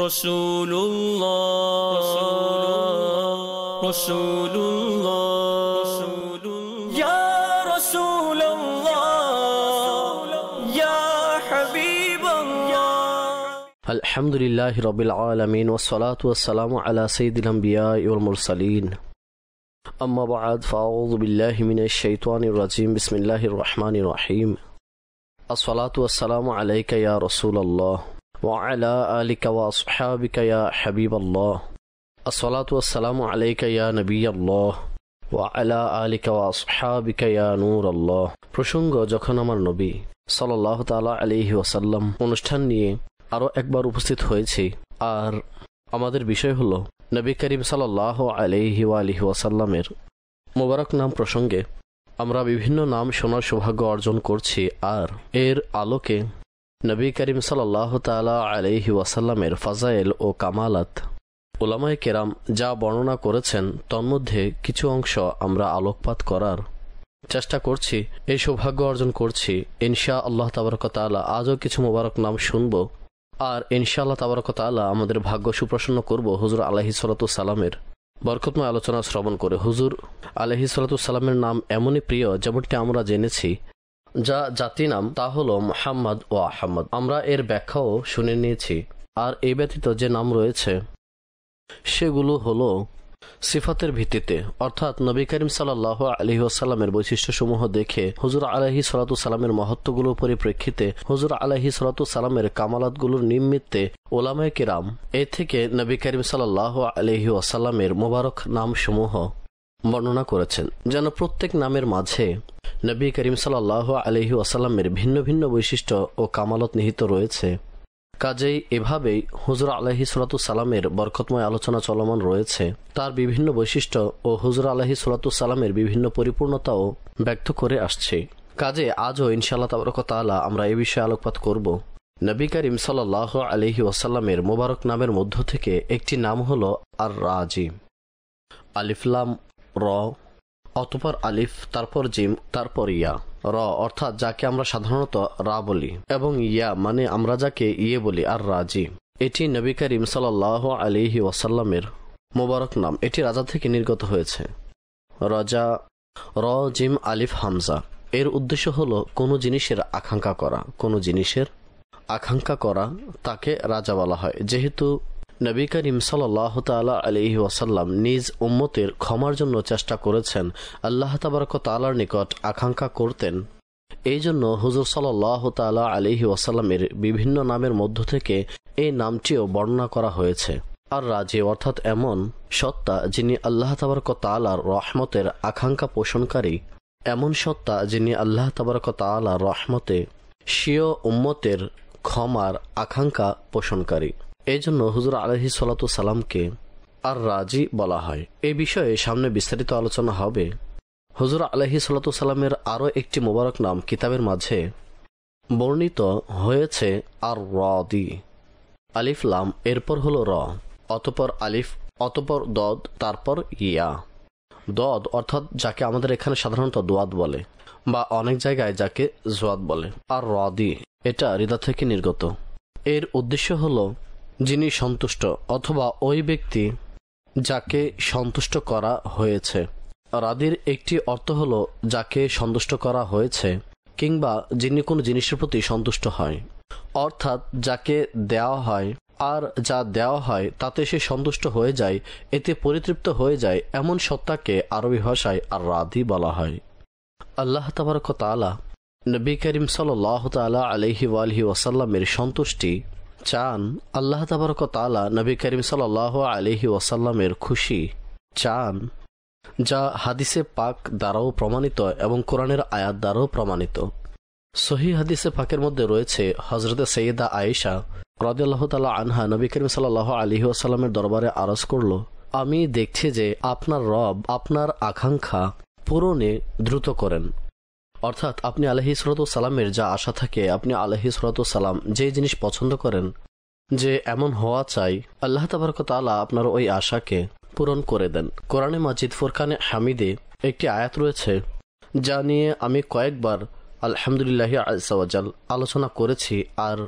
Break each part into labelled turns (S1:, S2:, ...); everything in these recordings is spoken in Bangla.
S1: رسول الله رسول الله رسول الله, يا رسول الله يا حبيب الله الحمد لله رب العالمين والصلاة والسلام على سيد الأنبياء والمرسلين أما بعد فأعوذ بالله من الشيطان الرجيم بسم الله الرحمن الرحيم الصلاة والسلام عليك يا رسول الله وعلى آلك وأصحابك يا حبيب الله الصلاة والسلام عليك يا نبي الله ওয়ালা আলিকা ওয়াসহাবিকা ইয়া নূর প্রসঙ্গ যখন আমার নবী সাল্লাল্লাহু তাআলা আলাইহি ওয়াসাল্লাম অনুষ্ঠান নিয়ে আরও একবার উপস্থিত হয়েছি আর আমাদের বিষয় হলো নবী করিম সাল্লাল্লাহু আলাইহি ওয়ালিহি ওয়াসাল্লামের মোবারক নাম প্রসঙ্গে আমরা বিভিন্ন নাম শোনার সৌভাগ্য অর্জন করছি আর এর আলোকে নবী করিম সাল্লাহ তালা আলহি ওয়াসাল্লামের ফাজাইল ও কামালাত ওলামায় কেরাম যা বর্ণনা করেছেন তন্মধ্যে কিছু অংশ আমরা আলোকপাত করার চেষ্টা করছি এই সৌভাগ্য অর্জন করছি ইনশা আল্লাহ তাবরকতালা আজও কিছু মোবারক নাম শুনব আর ইনশা আল্লাহ তাবরকতালা আমাদের ভাগ্য সুপ্রসন্ন করব হুজুর আলহি সালাতামের বরকতময় আলোচনা শ্রবণ করে হুজুর আলহি সালাতামের নাম এমনই প্রিয় যেমনটি আমরা জেনেছি যা জাতি নাম তা হল মোহাম্মদ ও আহম্মদ আমরা এর ব্যাখ্যাও শুনে নিয়েছি আর এ ব্যতীত যে নাম রয়েছে সেগুলো হলো সিফাতের ভিত্তিতে অর্থাৎ নবী করিম সাল্লাহ আলহি বৈশিষ্ট্য বৈশিষ্ট্যসমূহ দেখে হুজুর আলহি সালামের মহত্বগুলোর পরিপ্রেক্ষিতে হুজুর আলহি সালামের কামালাতগুলোর নিমিত্তে ওলামায় কিরাম এ থেকে নবী করিম সাল আলহি আসাল্লামের মোবারক সমূহ বর্ণনা করেছেন যেন প্রত্যেক নামের মাঝে নবী করিম সাল্লাহ আলহি আসাল্লামের ভিন্ন ভিন্ন বৈশিষ্ট্য ও কামালত নিহিত রয়েছে কাজেই এভাবেই হুজুর আলহি সালামের বরকতময় আলোচনা চলমান রয়েছে তার বিভিন্ন বৈশিষ্ট্য ও হুজুর আলহি সালামের বিভিন্ন পরিপূর্ণতাও ব্যক্ত করে আসছে কাজে আজও ইনশাল্লাহ তাবরকতালা আমরা এ বিষয়ে আলোকপাত করব নবী করিম সাল্লাহ আলহি ওয়াসাল্লামের মোবারক নামের মধ্য থেকে একটি নাম হল আর রাজি আলিফলাম র অতপর আলিফ তারপর জিম তারপর ইয়া র অর্থাৎ যাকে আমরা সাধারণত রা বলি এবং ইয়া মানে আমরা যাকে ইয়ে বলি আর রাজি এটি নবী করিম সাল আলিহি ওয়াসাল্লামের মোবারক নাম এটি রাজা থেকে নির্গত হয়েছে রাজা র জিম আলিফ হামজা এর উদ্দেশ্য হল কোনো জিনিসের আকাঙ্ক্ষা করা কোনো জিনিসের আকাঙ্ক্ষা করা তাকে রাজা বলা হয় যেহেতু নবী করিম সাল্লাহ তালা আলিহি ওয়াসাল্লাম নিজ উম্মতের ক্ষমার জন্য চেষ্টা করেছেন আল্লাহ তাবারক তালার নিকট আকাঙ্ক্ষা করতেন এই জন্য হুজুর সাল্লাহ তালা আলিহি ওয়াসাল্লামের বিভিন্ন নামের মধ্য থেকে এই নামটিও বর্ণনা করা হয়েছে আর রাজি অর্থাৎ এমন সত্তা যিনি আল্লাহ তাবারক তালার রহমতের আকাঙ্ক্ষা পোষণকারী এমন সত্তা যিনি আল্লাহ তাবারক তালার রহমতে স্বীয় উম্মতের ক্ষমার আকাঙ্ক্ষা পোষণকারী এই জন্য হুজুর আলহি সালামকে আর রাজি বলা হয় এ বিষয়ে সামনে বিস্তারিত আলোচনা হবে হুজুর আলহি সালামের আরও একটি মোবারক নাম কিতাবের মাঝে বর্ণিত হয়েছে আর রদি আলিফ লাম এরপর হলো র অতপর আলিফ অতপর দদ তারপর ইয়া দদ অর্থাৎ যাকে আমাদের এখানে সাধারণত দোয়াদ বলে বা অনেক জায়গায় যাকে জোয়াদ বলে আর রদি এটা হৃদয় থেকে নির্গত এর উদ্দেশ্য হলো যিনি সন্তুষ্ট অথবা ওই ব্যক্তি যাকে সন্তুষ্ট করা হয়েছে রাদির একটি অর্থ হল যাকে সন্তুষ্ট করা হয়েছে কিংবা যিনি কোনো জিনিসের প্রতি সন্তুষ্ট হয় অর্থাৎ যাকে দেওয়া হয় আর যা দেওয়া হয় তাতে সে সন্তুষ্ট হয়ে যায় এতে পরিতৃপ্ত হয়ে যায় এমন সত্তাকে আরবি ভাষায় আর রাধি বলা হয় আল্লাহ তাবারক তালা নবী করিম সাল তালা আলহি ওয়ালহি ওয়াসাল্লামের সন্তুষ্টি চান আল্লাহ তাবারক তালা নবী করিম সাল আলহি ওয়াসাল্লামের খুশি চান যা হাদিসে পাক দ্বারাও প্রমাণিত এবং কোরআনের আয়াত দ্বারাও প্রমাণিত সহি হাদিসে পাকের মধ্যে রয়েছে হজরত সৈয়দা আয়েশা রদাল্লাহ তালা আনহা নবী করিম সাল আলহি আসাল্লামের দরবারে আরজ করল আমি দেখছি যে আপনার রব আপনার আকাঙ্ক্ষা পূরণে দ্রুত করেন অর্থাৎ আপনি আলহি সালামের যা আশা থাকে আপনি আলহি সালাম যে জিনিস পছন্দ করেন যে এমন হওয়া চাই আল্লাহ তালা আপনার ওই আশাকে পূরণ করে দেন কোরআনে মাজিদ ফোরকানে হামিদে একটি আয়াত রয়েছে যা নিয়ে আমি কয়েকবার আলহামদুলিল্লাহ আলসাওয়াজাল আলোচনা করেছি আর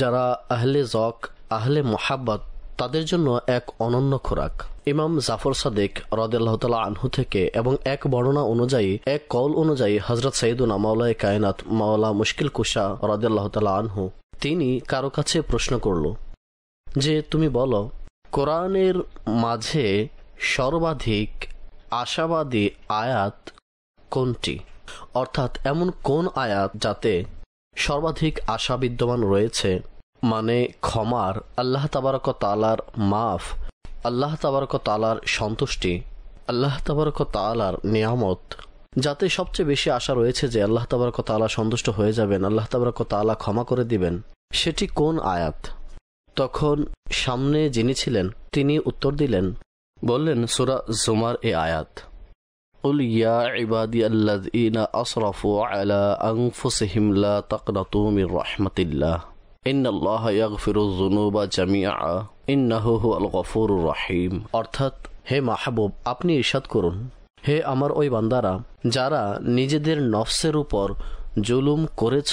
S1: যারা আহলে জক আহলে মোহাব্বত তাদের জন্য এক অনন্য খোরাক ইমাম জাফর সাদেক রদাল্লাহতালা আনহু থেকে এবং এক বর্ণনা অনুযায়ী এক কল অনুযায়ী হজরত সঈদুনা মাওলায় কায়নাত মাওলা মুশকিল কুশা রদাল্লাহতালা আনহু তিনি কারো কাছে প্রশ্ন করল যে তুমি বলো কোরআনের মাঝে সর্বাধিক আশাবাদী আয়াত কোনটি অর্থাৎ এমন কোন আয়াত যাতে সর্বাধিক আশা বিদ্যমান রয়েছে মানে ক্ষমার আল্লাহ তাবারক তালার মাফ আল্লাহ তাবারক তালার সন্তুষ্টি আল্লাহ তাবারক তালার নিয়ামত যাতে সবচেয়ে বেশি আশা রয়েছে যে আল্লাহ তাবারক তালা সন্তুষ্ট হয়ে যাবেন আল্লাহ তাবারক তালা ক্ষমা করে দিবেন সেটি কোন আয়াত তখন সামনে যিনি ছিলেন তিনি উত্তর দিলেন বললেন সুরা জুমার এ আয়াত قل يا عبادي রাহিম অর্থাৎ হে মাহবুব আপনি ইরশাদ করুন হে আমার ওই বান্দারা যারা নিজেদের নফসের উপর জুলুম করেছ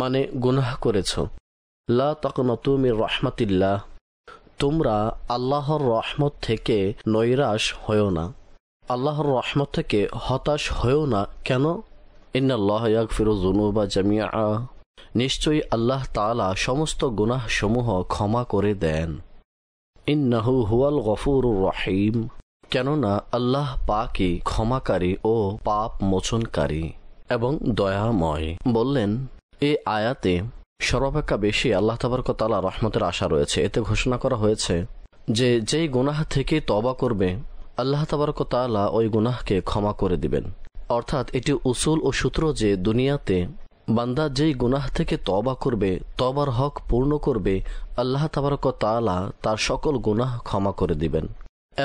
S1: মানে গুনাহ করেছ লা তকনতুমির তোমরা আল্লাহর রহমত থেকে নৈরাশ হয়েও না আল্লাহর রহমত থেকে হতাশ হয়েও না কেন ইন্নাল্লাহ ইয়াগফিরু যুনুবা জামিআ নিশ্চয়ই আল্লাহ তালা সমস্ত গুনাহসমূহ ক্ষমা করে দেন ইন্নাহু হুয়াল গফুর রহিম কেননা আল্লাহ পাকে ক্ষমাকারী ও পাপ মোচনকারী এবং দয়াময় বললেন এ আয়াতে সর্বাপেক্ষা বেশি আল্লাহ তালা রহমতের আশা রয়েছে এতে ঘোষণা করা হয়েছে যে যেই গুনাহ থেকে তবা করবে আল্লাহ তালা ওই গুনাহকে ক্ষমা করে দিবেন অর্থাৎ এটি উসুল ও সূত্র যে দুনিয়াতে বান্দা যেই গুনাহ থেকে তবা করবে তবার হক পূর্ণ করবে আল্লাহ তাবারক তালা তার সকল গুনাহ ক্ষমা করে দিবেন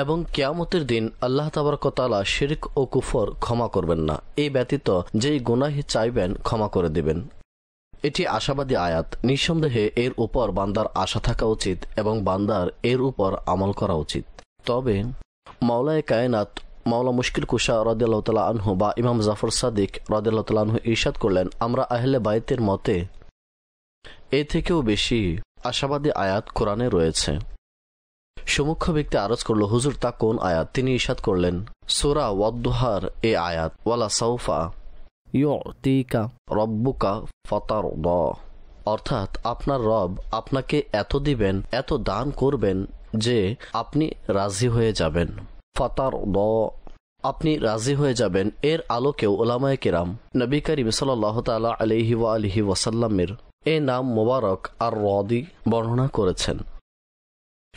S1: এবং কেয়ামতের দিন আল্লাহ তালা শিরিক ও কুফর ক্ষমা করবেন না এই ব্যতীত যেই গুনাহি চাইবেন ক্ষমা করে দিবেন এটি আশাবাদী আয়াত নিঃসন্দেহে এর উপর বান্দার আশা থাকা উচিত এবং বান্দার এর উপর আমল করা উচিত তবে মাওলায় কায়নাত মাওলা মুশকিল কুশা রদাল্লাহ তালা আনহু বা ইমাম জাফর সাদিক রদাল্লাহ তালা আনহু ইরশাদ করলেন আমরা আহলে বাইতের মতে এ থেকেও বেশি আশাবাদী আয়াত কোরআনে রয়েছে সমুখ্য ব্যক্তি আরজ করল হুজুর তা কোন আয়াত তিনি ইশাদ করলেন সোরা ওয়াদ্দুহার এ আয়াত ওয়ালা সাউফা ইয়িকা রব্বুকা ফতার অর্থাৎ আপনার রব আপনাকে এত দিবেন এত দান করবেন যে আপনি রাজি হয়ে যাবেন ফাতার দ আপনি রাজি হয়ে যাবেন এর আলোকেও ওলামায় কেরাম নবী করিম সাল্লাহ তালা আলহি ওয়া আলহি ওয়াসাল্লামের এ নাম মোবারক আর রদি বর্ণনা করেছেন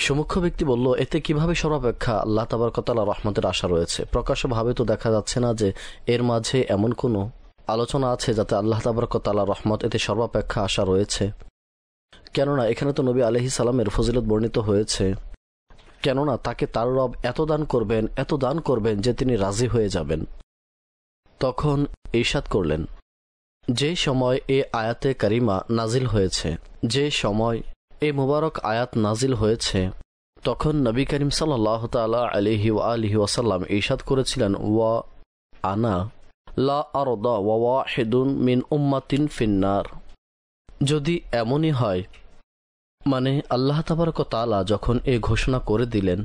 S1: সমুখ্য ব্যক্তি বলল এতে কিভাবে সর্বাপেক্ষা আল্লাহ তাবারকতালা রহমতের আশা রয়েছে প্রকাশ্যভাবে তো দেখা যাচ্ছে না যে এর মাঝে এমন কোনো আলোচনা আছে যাতে আল্লাহ তাবারকতালা রহমত এতে সর্বাপেক্ষা আশা রয়েছে কেননা এখানে তো নবী আলহি সালামের ফজিলত বর্ণিত হয়েছে কেননা তাকে তার রব এত দান করবেন এত দান করবেন যে তিনি রাজি হয়ে যাবেন তখন ঈশাদ করলেন যে সময় এ আয়াতে করিমা নাজিল হয়েছে যে সময় এ মুবারক আয়াত নাজিল হয়েছে তখন নবী করিম সাল্লাহ তালা আলিহি ওয়া আলহি ওয়াসাল্লাম ঈশাদ করেছিলেন ওয়া আনা লা আরদা ওয়া ওয়া হেদুন মিন উম্মাতিন ফিন্নার যদি এমনই হয় মানে আল্লাহ তাবারক তালা যখন এ ঘোষণা করে দিলেন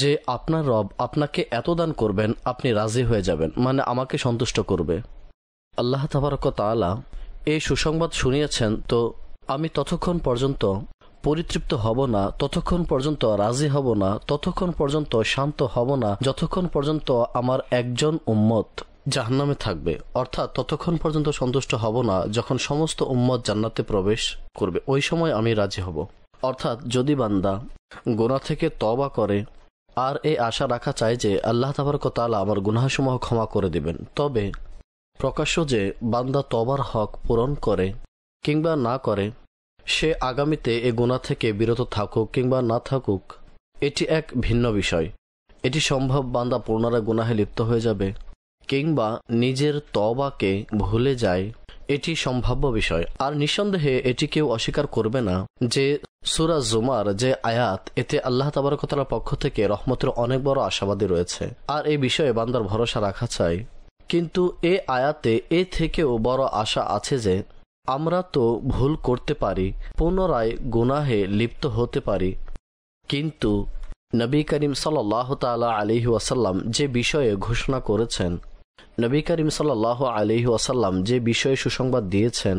S1: যে আপনার রব আপনাকে এত দান করবেন আপনি রাজি হয়ে যাবেন মানে আমাকে সন্তুষ্ট করবে আল্লাহ তাবারক তালা এই সুসংবাদ শুনিয়েছেন তো আমি ততক্ষণ পর্যন্ত পরিতৃপ্ত হব না ততক্ষণ পর্যন্ত রাজি হব না ততক্ষণ পর্যন্ত শান্ত হব না যতক্ষণ পর্যন্ত আমার একজন উম্মত জাহান্নামে থাকবে অর্থাৎ ততক্ষণ পর্যন্ত সন্তুষ্ট হব না যখন সমস্ত উম্মত জান্নাতে প্রবেশ করবে ওই সময় আমি রাজি হব অর্থাৎ যদি বান্দা গোনা থেকে তবা করে আর এই আশা রাখা চায় যে আল্লাহ কতালা আমার গুনাহসমূহ ক্ষমা করে দিবেন তবে প্রকাশ্য যে বান্দা তবার হক পূরণ করে কিংবা না করে সে আগামীতে এ গুণা থেকে বিরত থাকুক কিংবা না থাকুক এটি এক ভিন্ন বিষয় এটি সম্ভব বান্দা পুনরায় গুনাহে লিপ্ত হয়ে যাবে কিংবা নিজের তবাকে ভুলে যায় এটি সম্ভাব্য বিষয় আর নিঃসন্দেহে এটি কেউ অস্বীকার করবে না যে সুরা জুমার যে আয়াত এতে আল্লাহ তাবারকতালার পক্ষ থেকে রহমতের অনেক বড় আশাবাদী রয়েছে আর এই বিষয়ে বান্দার ভরসা রাখা চাই কিন্তু এ আয়াতে এ থেকেও বড় আশা আছে যে আমরা তো ভুল করতে পারি পুনরায় গুনাহে লিপ্ত হতে পারি কিন্তু নবী করিম সাল্লাহ তালা আলি ওয়াসাল্লাম যে বিষয়ে ঘোষণা করেছেন নবী করিম সাল্লাহ আলি ওয়াসাল্লাম যে বিষয়ে সুসংবাদ দিয়েছেন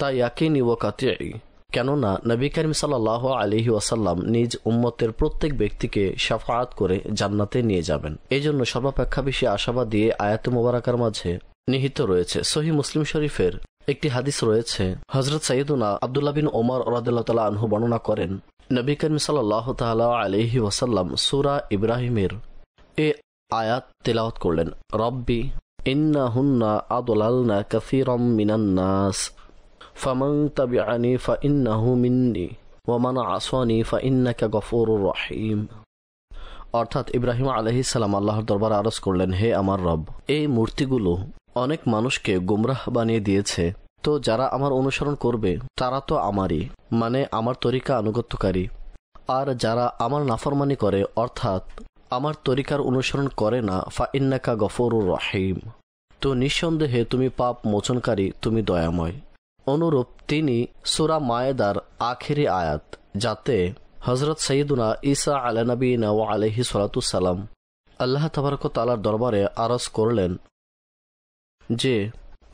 S1: তা ইয়াকিনি ও কাতিয়াই কেননা নবী করিম সাল্লাহ আলিহি ওয়াসাল্লাম নিজ উম্মতের প্রত্যেক ব্যক্তিকে সাফাৎ করে জান্নাতে নিয়ে যাবেন এজন্য সর্বাপেক্ষা বেশি আশাবাদ দিয়ে আয়াত মোবারকার মাঝে নিহিত রয়েছে সহি মুসলিম শরীফের একটি হাদিস রয়েছে হজরত সঈদুনা আবদুল্লা বিন ওমর রাদিল্লা আনহু বর্ণনা করেন নবী করিম সাল্লাহ তাল আলিহি ওয়াসাল্লাম সুরা ইব্রাহিমের এ আয়াত তেলাওয়াত করলেন রব্বি ইন্না হুন্না আদলালনা কাসিরম মিনান্নাস ফামান তাবিআনি ইন্নাহু মিন্নি আসানি ফা ইন্নাকা গফুরুর রহিম অর্থাৎ ইব্রাহিম সালাম আল্লাহর দরবার আরজ করলেন হে আমার রব এই মূর্তিগুলো অনেক মানুষকে গুমরাহ বানিয়ে দিয়েছে তো যারা আমার অনুসরণ করবে তারা তো আমারই মানে আমার তরিকা আনুগত্যকারী আর যারা আমার নাফরমানি করে অর্থাৎ আমার তরিকার অনুসরণ করে না ফা ইন্নাকা গফরুর রহিম তো নিঃসন্দেহে তুমি পাপ মোচনকারী তুমি দয়াময় অনুরূপ তিনি সুরা মায়েদার আখেরি আয়াত যাতে হজরত সঈদুনা ইসা আলানবী ও আলহি সালাম আল্লাহ তবরক তালার দরবারে আরজ করলেন যে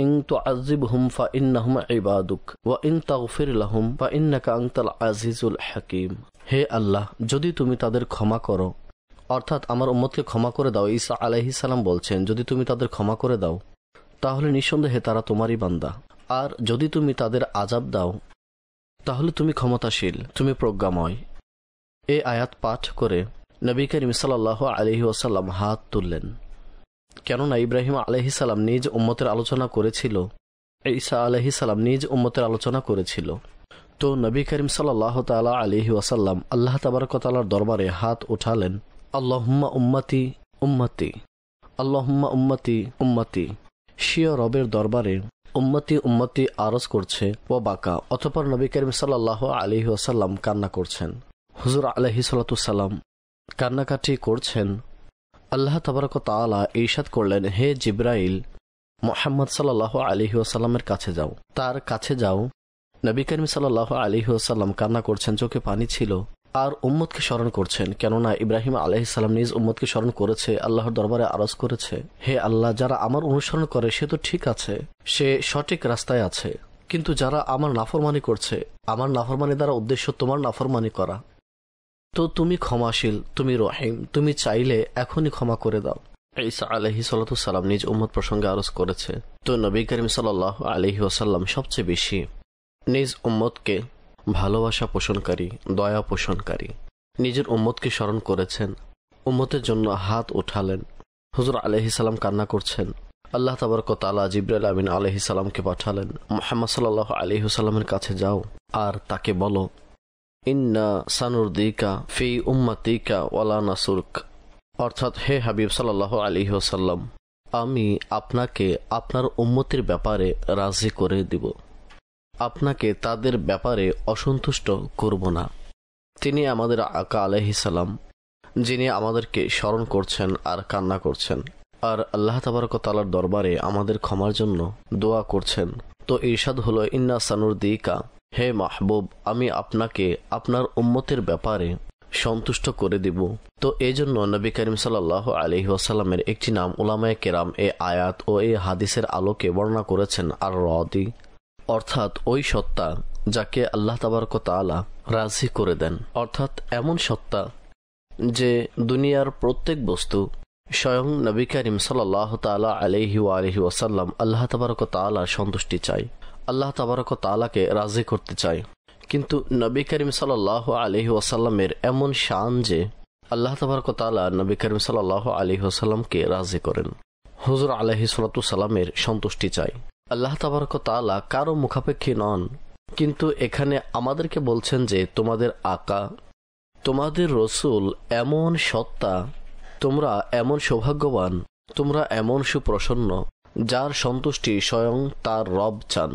S1: ইং তো আজিব হুম ফা হুম ইবাদুক ওয়া ইং তাগফির লাহুম ফা ইন্নাকা আংতাল আজিজুল হাকিম হে আল্লাহ যদি তুমি তাদের ক্ষমা করো অর্থাৎ আমার উম্মতকে ক্ষমা করে দাও ঈসা আলহি সালাম বলছেন যদি তুমি তাদের ক্ষমা করে দাও তাহলে নিঃসন্দেহে তারা তোমারই বান্দা আর যদি তুমি তাদের আজাব দাও তাহলে তুমি ক্ষমতাশীল তুমি প্রজ্ঞাময় এ আয়াত পাঠ করে নবী করিম সাল্লাহ আলহি ওসাল্লাম হাত তুললেন কেননা ইব্রাহিম আলহি সালাম নিজ উম্মতের আলোচনা করেছিল ঈসা আলহি সালাম নিজ উম্মতের আলোচনা করেছিল তো নবী করিম সাল্লাহ তালা আলহি ওয়াসাল্লাম আল্লাহ তাবারকতালার দরবারে হাত উঠালেন আল্লাহম্মা উম্মাতি উম্মাতি আল্লাহম্মা উম্মাতি উম্মাতি শিয় রবের দরবারে উম্মতি উম্মতি আরজ করছে ও বাঁকা অথপর নবী করিম সাল্লাহ আলী কান্না করছেন হুজুর আলহি সালাতুসাল্লাম কান্নাকাটি করছেন আল্লাহ তবরক তালা ঈশাদ করলেন হে জিব্রাইল মোহাম্মদ সাল্লাহ আলী কাছে যাও তার কাছে যাও নবী করিম সাল্লাহ আলী কান্না করছেন চোখে পানি ছিল আর উম্মদকে স্মরণ করছেন কেননা ইব্রাহিম আলহিসাল্লাম নিজ উম্মদকে স্মরণ করেছে আল্লাহর দরবারে আরজ করেছে হে আল্লাহ যারা আমার অনুসরণ করে সে তো ঠিক আছে সে সঠিক রাস্তায় আছে কিন্তু যারা আমার নাফরমানি করছে আমার নাফরমানি দ্বারা উদ্দেশ্য তোমার নাফরমানি করা তো তুমি ক্ষমাশীল তুমি রহিম তুমি চাইলে এখনই ক্ষমা করে দাও ঈসা আলহি সালাম নিজ উম্মদ প্রসঙ্গে আরজ করেছে তো নবী করিম সাল আলহি ওসাল্লাম সবচেয়ে বেশি নিজ উম্মদকে ভালোবাসা পোষণকারী দয়া পোষণকারী নিজের উম্মতকে স্মরণ করেছেন উম্মতের জন্য হাত উঠালেন হুজুর আলহিসাল্লাম কান্না করছেন আল্লাহ তাবরক তালা জিব্রাইল আমিন আলহি সালামকে পাঠালেন মোহাম্মদ সাল আলহি কাছে যাও আর তাকে বলো ইন্না সানুর দিকা ফি উম্মা তিকা ওয়ালা নাসুরক অর্থাৎ হে হাবিব সাল্লাহ আলহি সাল্লাম আমি আপনাকে আপনার উম্মতির ব্যাপারে রাজি করে দিব আপনাকে তাদের ব্যাপারে অসন্তুষ্ট করব না তিনি আমাদের আকা আলহিসাল্লাম যিনি আমাদেরকে স্মরণ করছেন আর কান্না করছেন আর আল্লাহ তাবারকতালার দরবারে আমাদের ক্ষমার জন্য দোয়া করছেন তো ইরশাদ হলো ইন্না সানুর দিকা হে মাহবুব আমি আপনাকে আপনার উম্মতের ব্যাপারে সন্তুষ্ট করে দিব তো এই জন্য নবী করিম সাল্লাহ আলি একটি নাম উলামায় কেরাম এ আয়াত ও এ হাদিসের আলোকে বর্ণনা করেছেন আর রদি অর্থাৎ ওই সত্তা যাকে আল্লাহ তাবারকতালা রাজি করে দেন অর্থাৎ এমন সত্তা যে দুনিয়ার প্রত্যেক বস্তু স্বয়ং নবী করিম সাল্লাহ তালা আলহি আলহি ওয়াসাল্লাম আল্লাহ তাবারক তালার সন্তুষ্টি চাই আল্লাহ তাবারক তালাকে রাজি করতে চাই কিন্তু নবী করিম সাল্লাহ আলহি ওয়াসাল্লামের এমন শান যে আল্লাহ তাবারক তালা নবী করিম সাল্লাহ আলহি ওয়াসাল্লামকে রাজি করেন হুজুর আলহি সালাতামের সন্তুষ্টি চাই আল্লাহ তাবারক তালা কারো মুখাপেক্ষী নন কিন্তু এখানে আমাদেরকে বলছেন যে তোমাদের আকা তোমাদের রসুল এমন সত্তা তোমরা এমন সৌভাগ্যবান তোমরা এমন সুপ্রসন্ন যার সন্তুষ্টি স্বয়ং তার রব চান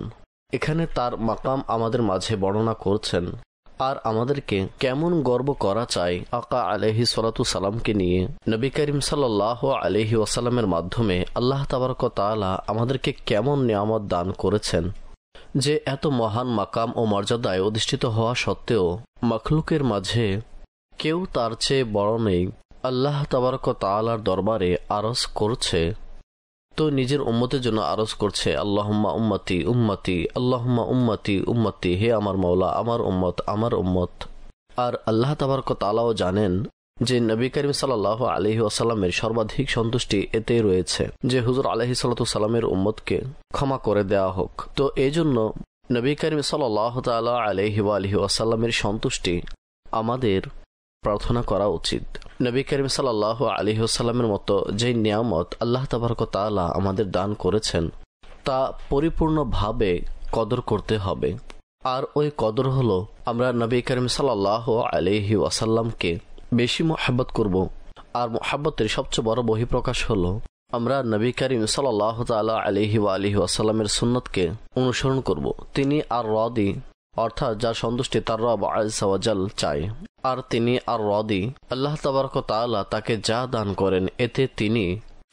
S1: এখানে তার মাকাম আমাদের মাঝে বর্ণনা করছেন আর আমাদেরকে কেমন গর্ব করা চায় আকা আলহি সালাতু সালামকে নিয়ে নবী করিম সাল আলহি ওয়াসালামের মাধ্যমে আল্লাহ তাবারক তালা আমাদেরকে কেমন নিয়ামত দান করেছেন যে এত মহান মাকাম ও মর্যাদায় অধিষ্ঠিত হওয়া সত্ত্বেও মখলুকের মাঝে কেউ তার চেয়ে বড় নেই আল্লাহ তাবারক তালার দরবারে আরস করছে তো নিজের উম্মতের জন্য আরজ করছে আল্লাহম্মা উম্মতি উম্মতি আল্লাহম্মা উম্মতি উম্মতি হে আমার মৌলা আমার উম্মত আমার উম্মত আর আল্লাহ তাবারক তালাও জানেন যে নবী করিম সাল্লাহ আলহি আসাল্লামের সর্বাধিক সন্তুষ্টি এতেই রয়েছে যে হুজুর আলহি সাল্লামের উম্মতকে ক্ষমা করে দেয়া হোক তো এই জন্য নবী করিম সাল্লাহ তালা আলহি আলহি আসাল্লামের সন্তুষ্টি আমাদের প্রার্থনা করা উচিত নবী করিম সাল আলী হোসাল্লামের মতো যে নিয়ামত আল্লাহ তালা আমাদের দান করেছেন তা পরিপূর্ণভাবে কদর করতে হবে আর ওই কদর হলো আমরা নবী করিম সাল্লাহ আলিহি ওয়াসাল্লামকে বেশি মোহাব্বত করব আর মোহাব্বতের সবচেয়ে বড় বহিঃপ্রকাশ হল আমরা নবী করিম সাল্লাহ তালা আলিহি আলিহি ওয়াসাল্লামের সুন্নতকে অনুসরণ করব তিনি আর রদি অর্থাৎ যার সন্তুষ্টি তার রব আজাল চায় আর তিনি আর রদি আল্লাহ তাবারক তালা তাকে যা দান করেন এতে তিনি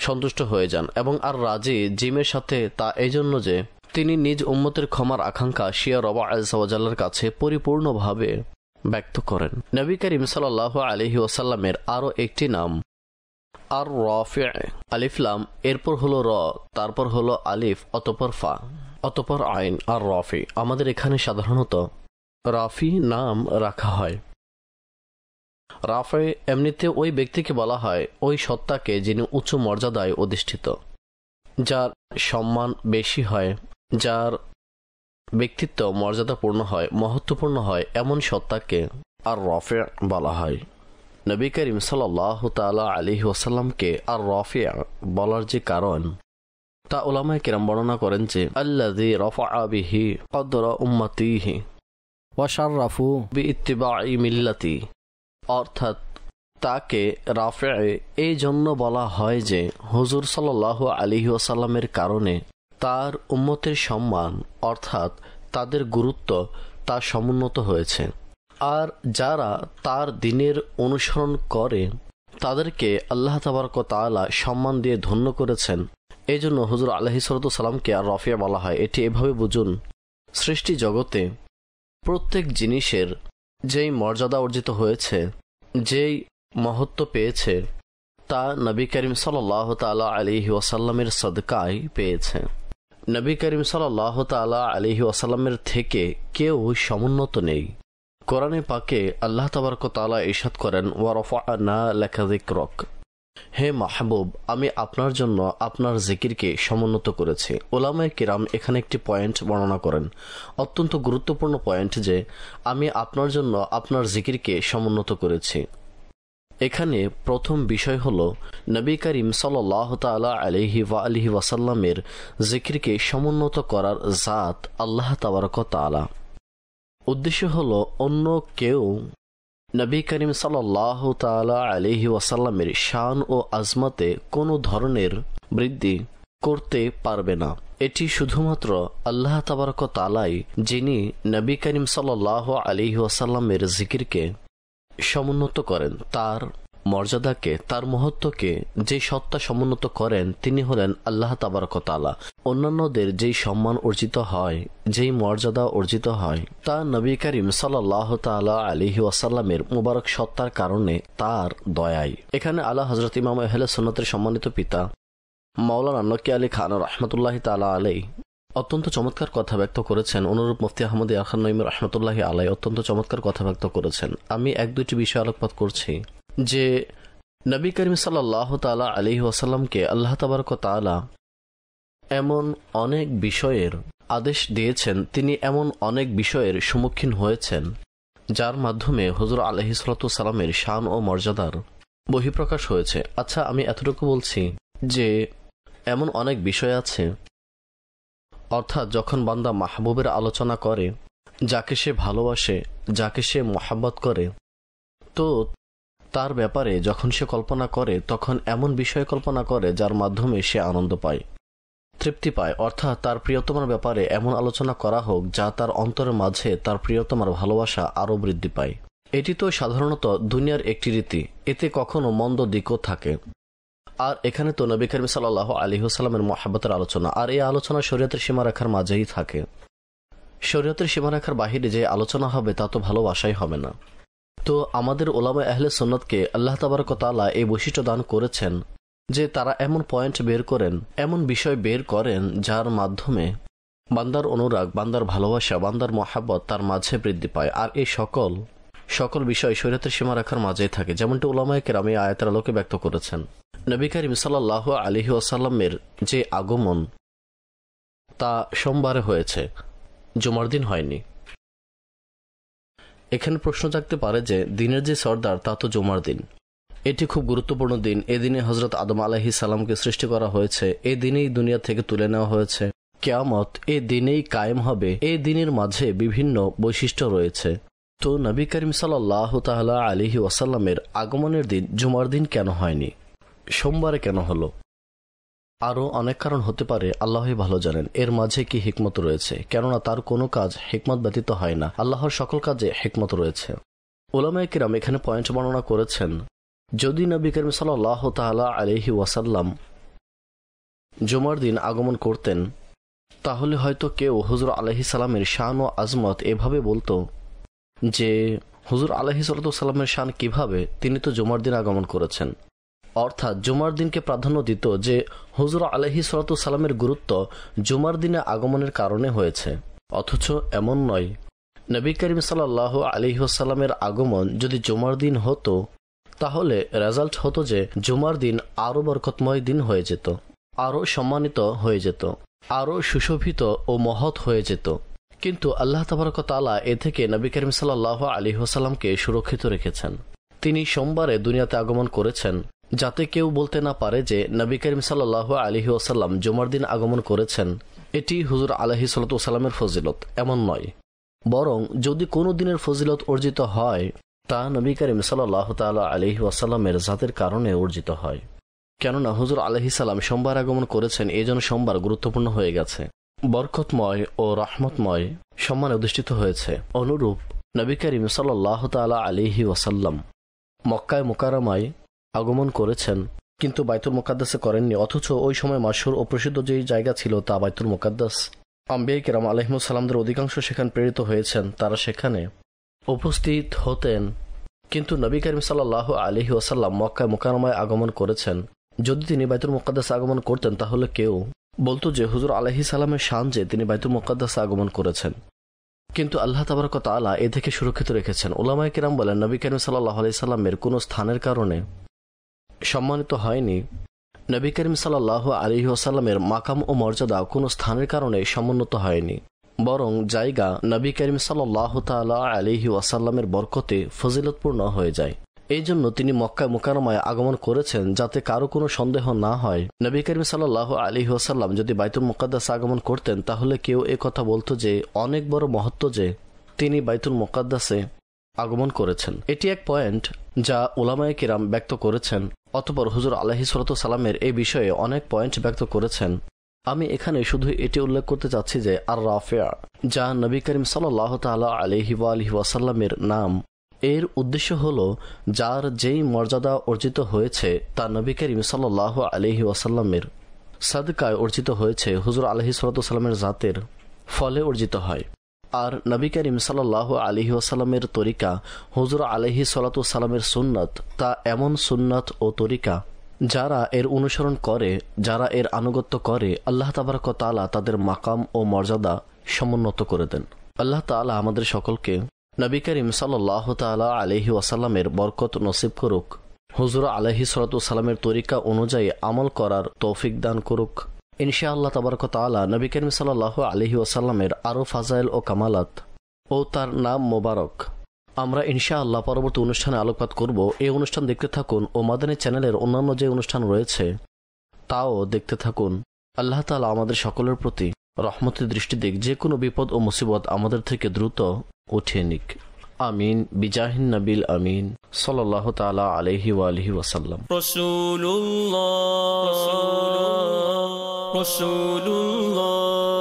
S1: সন্তুষ্ট হয়ে যান এবং আর রাজি জিমের সাথে তা এই জন্য যে তিনি নিজ উম্মতের ক্ষমার আকাঙ্ক্ষা শিয়া রবা আজাল্লার কাছে পরিপূর্ণভাবে ব্যক্ত করেন নবী করিম সাল্লাহ আলহি ওসাল্লামের আরও একটি নাম আর রফে আলিফলাম এরপর হলো র তারপর হলো আলিফ অতপর ফা অতপর আইন আর রফি আমাদের এখানে সাধারণত রাফি নাম রাখা হয় রাফে এমনিতে ওই ব্যক্তিকে বলা হয় ওই সত্তাকে যিনি উচ্চ মর্যাদায় অধিষ্ঠিত যার সম্মান বেশি হয় যার ব্যক্তিত্ব মর্যাদাপূর্ণ হয় মহত্বপূর্ণ হয় এমন সত্তাকে আর রফে বলা হয় নবী করিম সাল্লাহ তাল আলী ওসাল্লামকে আর রফে বলার যে কারণ তা ওলামায় কিরাম বর্ণনা করেন যে আল্লাদি রফা আবিহি কদর উম্মাতিহি রাফু বি ইত্তিবাই মিল্লাতি অর্থাৎ তাকে রাফে এই জন্য বলা হয় যে হুজুর সাল্লাহ আলী আসাল্লামের কারণে তার উম্মতের সম্মান অর্থাৎ তাদের গুরুত্ব তা সমুন্নত হয়েছে আর যারা তার দিনের অনুসরণ করে তাদেরকে আল্লাহ তাবারক সম্মান দিয়ে ধন্য করেছেন এই জন্য হুজুর আলহি সালামকে আর রফিয়া বলা হয় এটি এভাবে বুঝুন সৃষ্টি জগতে প্রত্যেক জিনিসের যেই মর্যাদা অর্জিত হয়েছে যেই মহত্ব পেয়েছে তা নবী করিম সাল্লাহ তাল আলিহি ওয়াসাল্লামের সদকায় পেয়েছে নবী করিম সাল্লাহ তালা আলিহি ওয়াসাল্লামের থেকে কেউ সমুন্নত নেই কোরআনে পাকে আল্লাহ তাবারক তালা ইশাদ করেন ওয়ারফা না লেখাদিক রক হে মাহবুব আমি আপনার জন্য আপনার জিকিরকে সমুন্নত করেছি ওলামায় কিরাম এখানে একটি পয়েন্ট বর্ণনা করেন অত্যন্ত গুরুত্বপূর্ণ পয়েন্ট যে আমি আপনার জন্য আপনার জিকিরকে সমুন্নত করেছি এখানে প্রথম বিষয় হল নবী করিম সাল্লাহ তালা আলহি ওয়া আলহি ওয়াসাল্লামের জিকিরকে সমুন্নত করার জাত আল্লাহ তাবারক উদ্দেশ্য হল অন্য কেউ নবী করিম সাল্লাহ তালা আলহি ওয়াসাল্লামের শান ও আজমাতে কোনো ধরনের বৃদ্ধি করতে পারবে না এটি শুধুমাত্র আল্লাহ তাবারক তালাই যিনি নবী করিম সাল্লাহ আলি ওয়াসাল্লামের জিকিরকে সমুন্নত করেন তার মর্যাদাকে তার মহত্বকে যে সত্তা সমুন্নত করেন তিনি হলেন আল্লাহ তাবারকতালা অন্যান্যদের যেই সম্মান অর্জিত হয় যেই মর্যাদা অর্জিত হয় তা নবী করিম সাল্লাহ তালা আলিহি ওয়াসাল্লামের মুবারক সত্তার কারণে তার দয়ায় এখানে আল্লাহ হজরত ইমাম আহলে সন্নতের সম্মানিত পিতা মাওলানা নকি আলী খান রহমতুল্লাহ তালা আলাই অত্যন্ত চমৎকার কথা ব্যক্ত করেছেন অনুরূপ মুফতি আহমদ ইয়ারখান নঈম রহমতুল্লাহ আলাই অত্যন্ত চমৎকার কথা ব্যক্ত করেছেন আমি এক দুটি বিষয় আলোকপাত করছি যে নবী করিম সাল্লাহ তালা আলি ওয়াসাল্লামকে আল্লাহ তাবারক তালা এমন অনেক বিষয়ের আদেশ দিয়েছেন তিনি এমন অনেক বিষয়ের সম্মুখীন হয়েছেন যার মাধ্যমে হজর আলহি সালামের শান ও মর্যাদার বহিঃপ্রকাশ হয়েছে আচ্ছা আমি এতটুকু বলছি যে এমন অনেক বিষয় আছে অর্থাৎ যখন বান্দা মাহবুবের আলোচনা করে যাকে সে ভালোবাসে যাকে সে মহাব্বত করে তো তার ব্যাপারে যখন সে কল্পনা করে তখন এমন বিষয় কল্পনা করে যার মাধ্যমে সে আনন্দ পায় তৃপ্তি পায় অর্থাৎ তার প্রিয়তমার ব্যাপারে এমন আলোচনা করা হোক যা তার অন্তরের মাঝে তার প্রিয়তমার ভালোবাসা আরও বৃদ্ধি পায় এটি তো সাধারণত দুনিয়ার একটি রীতি এতে কখনো মন্দ দিকও থাকে আর এখানে তো নবী করিম সাল্লাহ আলিহসাল্লামের মহাব্বতের আলোচনা আর এই আলোচনা শরীয়তের সীমারেখার মাঝেই থাকে শরীয়তের সীমারেখার বাহিরে যে আলোচনা হবে তা তো ভালোবাসাই হবে না তো আমাদের ওলামা আহলে সন্নতকে আল্লাহ তাবারকতালা এই বৈশিষ্ট্য দান করেছেন যে তারা এমন পয়েন্ট বের করেন এমন বিষয় বের করেন যার মাধ্যমে বান্দার অনুরাগ বান্দার ভালোবাসা বান্দার মহাব্বত তার মাঝে বৃদ্ধি পায় আর এই সকল সকল বিষয় শরীয়তের সীমা রাখার মাঝেই থাকে যেমনটি ওলামায় কেরামি আয়াতের আলোকে ব্যক্ত করেছেন নবী করিম সাল্লাহ আলহি আসাল্লামের যে আগমন তা সোমবারে হয়েছে জুমার দিন হয়নি এখানে প্রশ্ন থাকতে পারে যে দিনের যে সর্দার তা তো জুমার দিন এটি খুব গুরুত্বপূর্ণ দিন এদিনে হজরত আদম আলাহি সালামকে সৃষ্টি করা হয়েছে এ দিনেই দুনিয়া থেকে তুলে নেওয়া হয়েছে কেয়ামত এ দিনেই কায়েম হবে এ দিনের মাঝে বিভিন্ন বৈশিষ্ট্য রয়েছে তো নবী করিম সাল্লাহ তাহলা আলিহি ওয়াসাল্লামের আগমনের দিন জুমার দিন কেন হয়নি সোমবারে কেন হলো আরও অনেক কারণ হতে পারে আল্লাহই ভালো জানেন এর মাঝে কি হিকমত রয়েছে কেননা তার কোনো কাজ হিকমত ব্যতীত হয় না আল্লাহর সকল কাজে হিকমত রয়েছে ওলামা কিরাম এখানে পয়েন্ট বর্ণনা করেছেন যদি নবী করিম সাল্লাহ তালা আলহি ওয়াসাল্লাম জুমার দিন আগমন করতেন তাহলে হয়তো কেউ হুজুর আলহি সালামের শান ও আজমত এভাবে বলতো যে হুজুর আলহি সাল্লামের শান কিভাবে তিনি তো জুমার দিন আগমন করেছেন অর্থাৎ জুমার দিনকে প্রাধান্য দিত যে হজুর আলহি সালামের গুরুত্ব জুমার দিনে আগমনের কারণে হয়েছে অথচ এমন নয় নবী করিম সাল্লাহ আলিহাসাল্লামের আগমন যদি জুমার দিন হতো তাহলে রেজাল্ট হতো যে জুমার দিন আরও বরকতময় দিন হয়ে যেত আরও সম্মানিত হয়ে যেত আরও সুশোভিত ও মহৎ হয়ে যেত কিন্তু আল্লাহ তালা এ থেকে নবী করিম সাল্লাহ আলী হোসালামকে সুরক্ষিত রেখেছেন তিনি সোমবারে দুনিয়াতে আগমন করেছেন যাতে কেউ বলতে না পারে যে নবী করিম সাল্লাহ আলহি ওসাল্লাম জুমার দিন আগমন করেছেন এটি হুজুর আলহি সাল্লাতামের ফজিলত এমন নয় বরং যদি কোনো দিনের ফজিলত অর্জিত হয় তা নবী করিম সাল্লাহ তাল্লাহ আলহি ওয়াসাল্লামের জাতের কারণে অর্জিত হয় কেননা হুজুর আলহি সাল্লাম সোমবার আগমন করেছেন এই জন্য সোমবার গুরুত্বপূর্ণ হয়ে গেছে বরকতময় ও রহমতময় সম্মান অধিষ্ঠিত হয়েছে অনুরূপ নবী করিম সাল্লাহ তালা আলিহি ওয়াসাল্লাম মক্কায় মোকারামায় আগমন করেছেন কিন্তু বাইতুল মোকাদ্দাসে করেননি অথচ ওই সময় মাসুর ও প্রসিদ্ধ যেই জায়গা ছিল তা বাইতুল মোকাদ্দাস আম্বিয়া কেরাম সালামদের অধিকাংশ সেখানে প্রেরিত হয়েছেন তারা সেখানে উপস্থিত হতেন কিন্তু নবী করিম সাল্লাহ আলহি ওসাল্লাম মক্কায় মোকারমায় আগমন করেছেন যদি তিনি বাইতুল মোকাদ্দাস আগমন করতেন তাহলে কেউ বলতো যে হুজুর আলহি সালামের শান যে তিনি বাইতুল মোকাদ্দাস আগমন করেছেন কিন্তু আল্লাহ তাবারক তালা এ থেকে সুরক্ষিত রেখেছেন ওলামায় কিরাম বলেন নবী করিম সাল্লাহ আলি সাল্লামের কোনো স্থানের কারণে সম্মানিত হয়নি নবী করিম সাল্লাহ আলী ওসাল্লামের মাকাম ও মর্যাদা কোনো স্থানের কারণে সমুন্নত হয়নি বরং জায়গা নবী করিম সাল্লাহ তালা আলিহি ওয়াসাল্লামের বরকতে ফজিলতপূর্ণ হয়ে যায় এই জন্য তিনি মক্কায় মোকারমায় আগমন করেছেন যাতে কারো কোনো সন্দেহ না হয় নবী করিম সাল্লাহ আলী ওসাল্লাম যদি বাইতুল মোকাদ্দাস আগমন করতেন তাহলে কেউ এ কথা বলতো যে অনেক বড় মহত্ব যে তিনি বাইতুল মোকাদ্দাসে আগমন করেছেন এটি এক পয়েন্ট যা ওলামায় কিরাম ব্যক্ত করেছেন অতপর হুজুর আলহি সালামের এই বিষয়ে অনেক পয়েন্ট ব্যক্ত করেছেন আমি এখানে শুধু এটি উল্লেখ করতে চাচ্ছি যে আর রাফেয়া যা নবী করিম সাল্লাহ তালা আলহি আলহি ওয়াসাল্লামের নাম এর উদ্দেশ্য হল যার যেই মর্যাদা অর্জিত হয়েছে তা নবী করিম সাল্লাহ আলহি ওয়াসাল্লামের সাদকায় অর্জিত হয়েছে হুজুর আলহি সাল্লামের জাতের ফলে অর্জিত হয় আর নবী করিম সাল্লাহ আলহি ওসালামের তরিকা হুজুর আলহি সালাতামের সুন্নত তা এমন সুন্নত ও তরিকা যারা এর অনুসরণ করে যারা এর আনুগত্য করে আল্লাহ তাবারক তালা তাদের মাকাম ও মর্যাদা সমুন্নত করে দেন আল্লাহ তালা আমাদের সকলকে নবী করিম সাল্লাহ তালা আলহি ওয়াসাল্লামের বরকত নসিব করুক হুজুর আলহি সালাতামের তরিকা অনুযায়ী আমল করার তৌফিক দান করুক ইনশাআল্লাহ তবরকত আলা নবী করিম সাল আলহি ওসাল্লামের আরও ফাজাইল ও কামালাত ও তার নাম মোবারক আমরা ইনশাআল্লাহ পরবর্তী অনুষ্ঠানে আলোকপাত করব এই অনুষ্ঠান দেখতে থাকুন ও মাদানী চ্যানেলের অন্যান্য যে অনুষ্ঠান রয়েছে তাও দেখতে থাকুন আল্লাহ তালা আমাদের সকলের প্রতি রহমতের দৃষ্টি দিক যে কোনো বিপদ ও মুসিবত আমাদের থেকে দ্রুত উঠিয়ে নিক আমিন বিজাহিন নবিল আমিন সাল্লাহ তালা আলহি ওয়ালহি ওয়াসাল্লাম رسول الله